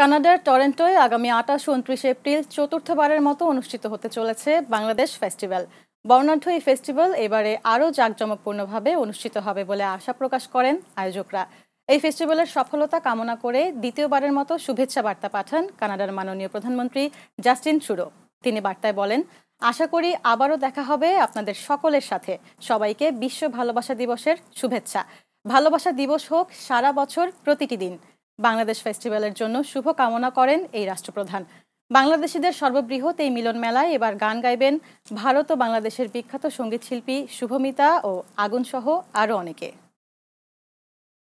কানাডার টরেন্টোয় আগামী আঠাশ উনত্রিশে এপ্রিল চতুর্থবারের মতো অনুষ্ঠিত হতে চলেছে বাংলাদেশ ফেস্টিভ্যাল বর্ণাঢ্য এই ফেস্টিভ্যাল এবারে আরও জাঁকজমকপূর্ণভাবে অনুষ্ঠিত হবে বলে আশা প্রকাশ করেন আয়োজকরা এই ফেস্টিভ্যালের সফলতা কামনা করে দ্বিতীয়বারের মতো শুভেচ্ছা বার্তা পাঠান কানাডার মাননীয় প্রধানমন্ত্রী জাস্টিন চুরো তিনি বার্তায় বলেন আশা করি আবারও দেখা হবে আপনাদের সকলের সাথে সবাইকে বিশ্ব ভালোবাসা দিবসের শুভেচ্ছা ভালোবাসা দিবস হোক সারা বছর প্রতিটি দিন বাংলাদেশ ফেস্টিভ্যালের জন্য শুভ কামনা করেন এই রাষ্ট্রপ্রধান বাংলাদেশিদের সর্ববৃহৎ এই মিলন মেলায় এবার গান গাইবেন ভারত ও বাংলাদেশের বিখ্যাত সঙ্গীতশিল্পী শুভমিতা ও আগুনসহ আরও অনেকে